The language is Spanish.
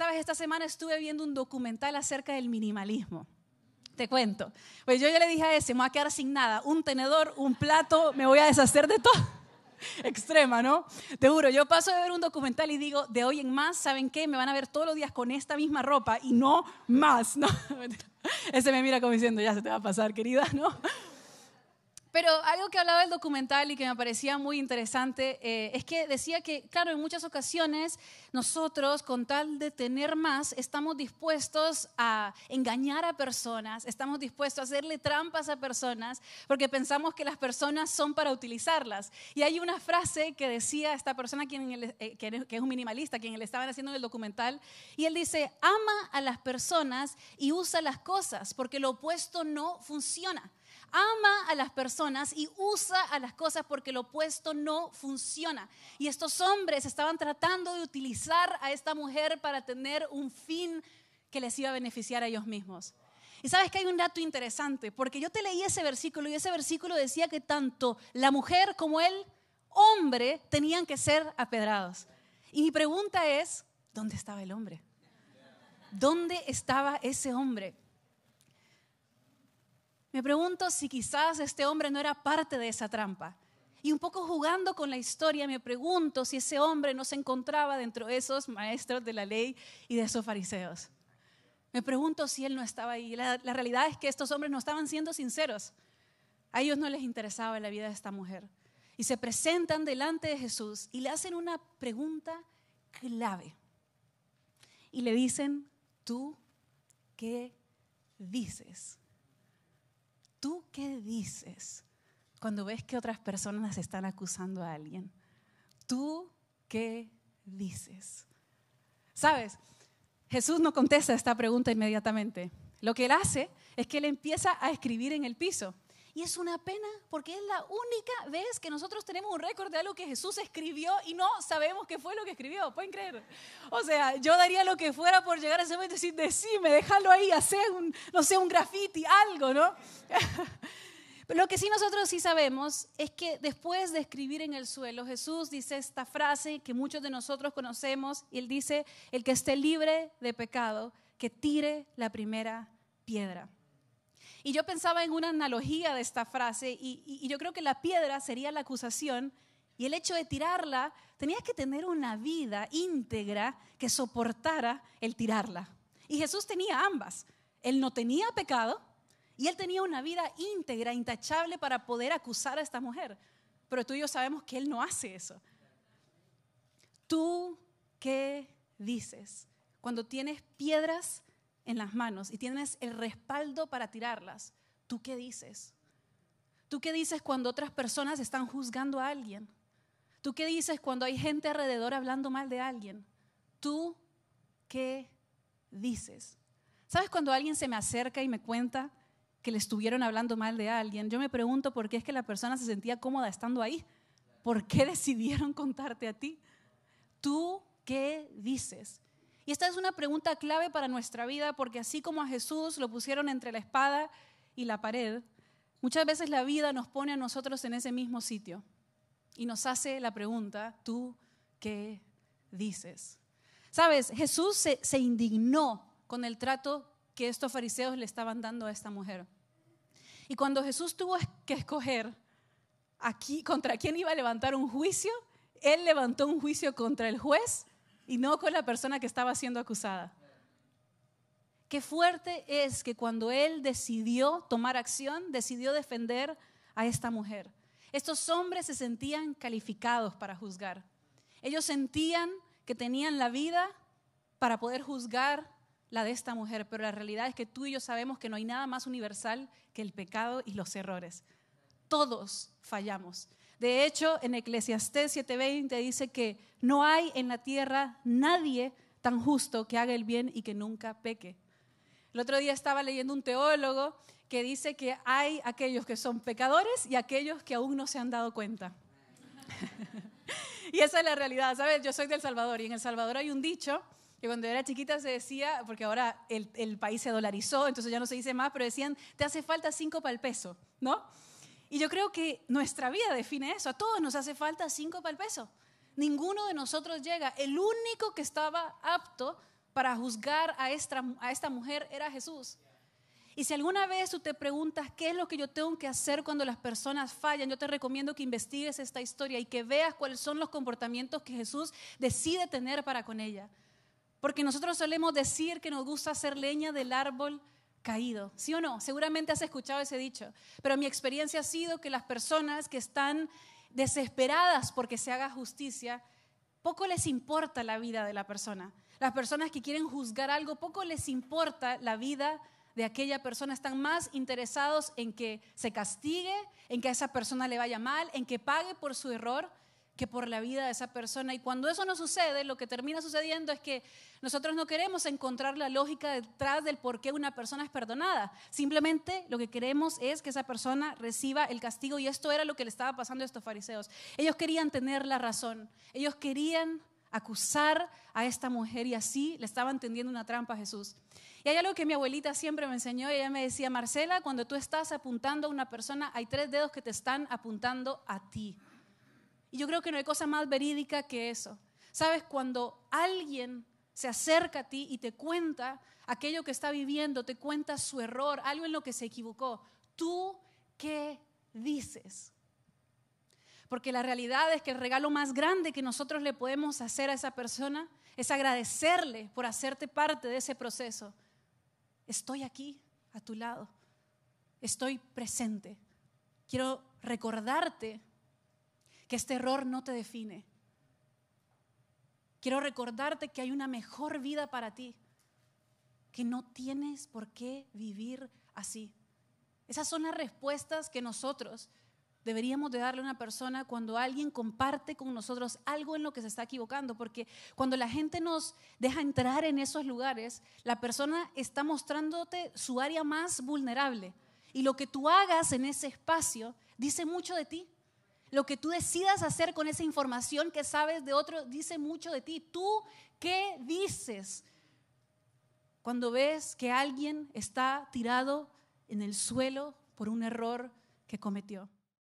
Sabes, esta semana estuve viendo un documental acerca del minimalismo. Te cuento. Pues yo ya le dije a ese, me voy a quedar sin nada, un tenedor, un plato, me voy a deshacer de todo. Extrema, ¿no? Te juro, yo paso de ver un documental y digo, de hoy en más, ¿saben qué? Me van a ver todos los días con esta misma ropa y no más, ¿no? Ese me mira como diciendo, ya se te va a pasar, querida, ¿no? Pero algo que hablaba el documental y que me parecía muy interesante eh, es que decía que, claro, en muchas ocasiones nosotros, con tal de tener más, estamos dispuestos a engañar a personas, estamos dispuestos a hacerle trampas a personas, porque pensamos que las personas son para utilizarlas. Y hay una frase que decía esta persona, quien eh, que es un minimalista, quien le estaban haciendo el documental, y él dice, ama a las personas y usa las cosas, porque lo opuesto no funciona ama a las personas y usa a las cosas porque lo opuesto no funciona. Y estos hombres estaban tratando de utilizar a esta mujer para tener un fin que les iba a beneficiar a ellos mismos. Y sabes que hay un dato interesante, porque yo te leí ese versículo y ese versículo decía que tanto la mujer como el hombre tenían que ser apedrados. Y mi pregunta es, ¿dónde estaba el hombre? ¿Dónde estaba ese hombre? Me pregunto si quizás este hombre no era parte de esa trampa. Y un poco jugando con la historia, me pregunto si ese hombre no se encontraba dentro de esos maestros de la ley y de esos fariseos. Me pregunto si él no estaba ahí. La, realidad es que estos hombres no estaban siendo sinceros. A ellos no les interesaba la vida de esta mujer. Y se presentan delante de Jesús y le hacen una pregunta clave. Y le dicen, ¿tú qué dices? ¿Tú qué dices cuando ves que otras personas están acusando a alguien? ¿Tú qué dices? ¿Sabes? Jesús no contesta esta pregunta inmediatamente. Lo que él hace es que él empieza a escribir en el piso. Y es una pena porque es la única vez que nosotros tenemos un récord de algo que Jesús escribió y no sabemos qué fue lo que escribió. ¿Pueden creer? O sea, yo daría lo que fuera por llegar a ese momento y decir, decime, déjalo ahí, hacer un, no sé, un graffiti, algo, ¿no? Pero lo que sí nosotros sí sabemos es que después de escribir en el suelo, Jesús dice esta frase que muchos de nosotros conocemos y él dice, el que esté libre de pecado, que tire la primera piedra. Y yo pensaba en una analogía de esta frase y, yo creo que la piedra sería la acusación y el hecho de tirarla, tenías que tener una vida íntegra que soportara el tirarla. Y Jesús tenía ambas. Él no tenía pecado y él tenía una vida íntegra, intachable para poder acusar a esta mujer. Pero tú y yo sabemos que él no hace eso. ¿Tú qué dices? Cuando tienes piedras en las manos y tienes el respaldo para tirarlas, ¿tú qué dices? ¿Tú qué dices cuando otras personas están juzgando a alguien? ¿Tú qué dices cuando hay gente alrededor hablando mal de alguien? ¿Tú qué dices? ¿Sabes cuando alguien se me acerca y me cuenta que le estuvieron hablando mal de alguien? Yo me pregunto por qué es que la persona se sentía cómoda estando ahí. ¿Por qué decidieron contarte a ti? ¿Tú qué dices? Y esta es una pregunta clave para nuestra vida porque así como a Jesús lo pusieron entre la espada y la pared, muchas veces la vida nos pone a nosotros en ese mismo sitio y nos hace la pregunta, ¿tú qué dices? Sabes, Jesús se, se indignó con el trato que estos fariseos le estaban dando a esta mujer. Y cuando Jesús tuvo que escoger aquí contra quién iba a levantar un juicio, él levantó un juicio contra el juez y no con la persona que estaba siendo acusada. Qué fuerte es que cuando él decidió tomar acción, decidió defender a esta mujer. Estos hombres se sentían calificados para juzgar. Ellos sentían que tenían la vida para poder juzgar la de esta mujer, pero la realidad es que tú y yo sabemos que no hay nada más universal que el pecado y los errores. Todos fallamos. De hecho, en Eclesiastés 7:20 dice que no hay en la tierra nadie tan justo que haga el bien y que nunca peque. El otro día estaba leyendo un teólogo que dice que hay aquellos que son pecadores y aquellos que aún no se han dado cuenta. y esa es la realidad, ¿sabes? Yo soy del Salvador y en El Salvador hay un dicho que cuando era chiquita se decía, porque ahora el, el país se dolarizó, entonces ya no se dice más, pero decían, te hace falta cinco para el peso, ¿no? Y yo creo que nuestra vida define eso. A todos nos hace falta cinco para el peso. Ninguno de nosotros llega. El único que estaba apto para juzgar a esta, a esta mujer era Jesús. Y si alguna vez tú te preguntas qué es lo que yo tengo que hacer cuando las personas fallan, yo te recomiendo que investigues esta historia y que veas cuáles son los comportamientos que Jesús decide tener para con ella. Porque nosotros solemos decir que nos gusta hacer leña del árbol caído, ¿sí o no? Seguramente has escuchado ese dicho, pero mi experiencia ha sido que las personas que están desesperadas porque se haga justicia, poco les importa la vida de la persona. Las personas que quieren juzgar algo, poco les importa la vida de aquella persona. Están más interesados en que se castigue, en que a esa persona le vaya mal, en que pague por su error, que por la vida de esa persona. Y cuando eso no sucede, lo que termina sucediendo es que nosotros no queremos encontrar la lógica detrás del por qué una persona es perdonada. Simplemente lo que queremos es que esa persona reciba el castigo. Y esto era lo que le estaba pasando a estos fariseos. Ellos querían tener la razón. Ellos querían acusar a esta mujer y así le estaban tendiendo una trampa a Jesús. Y hay algo que mi abuelita siempre me enseñó y ella me decía, Marcela, cuando tú estás apuntando a una persona, hay tres dedos que te están apuntando a ti. Y yo creo que no hay cosa más verídica que eso. Sabes, cuando alguien se acerca a ti y te cuenta aquello que está viviendo, te cuenta su error, algo en lo que se equivocó, ¿tú qué dices? Porque la realidad es que el regalo más grande que nosotros le podemos hacer a esa persona es agradecerle por hacerte parte de ese proceso. Estoy aquí, a tu lado. Estoy presente. Quiero recordarte que este error no te define. Quiero recordarte que hay una mejor vida para ti, que no tienes por qué vivir así. Esas son las respuestas que nosotros deberíamos de darle a una persona cuando alguien comparte con nosotros algo en lo que se está equivocando, porque cuando la gente nos deja entrar en esos lugares, la persona está mostrándote su área más vulnerable. Y lo que tú hagas en ese espacio dice mucho de ti. Lo que tú decidas hacer con esa información que sabes de otro dice mucho de ti. ¿Tú qué dices cuando ves que alguien está tirado en el suelo por un error que cometió?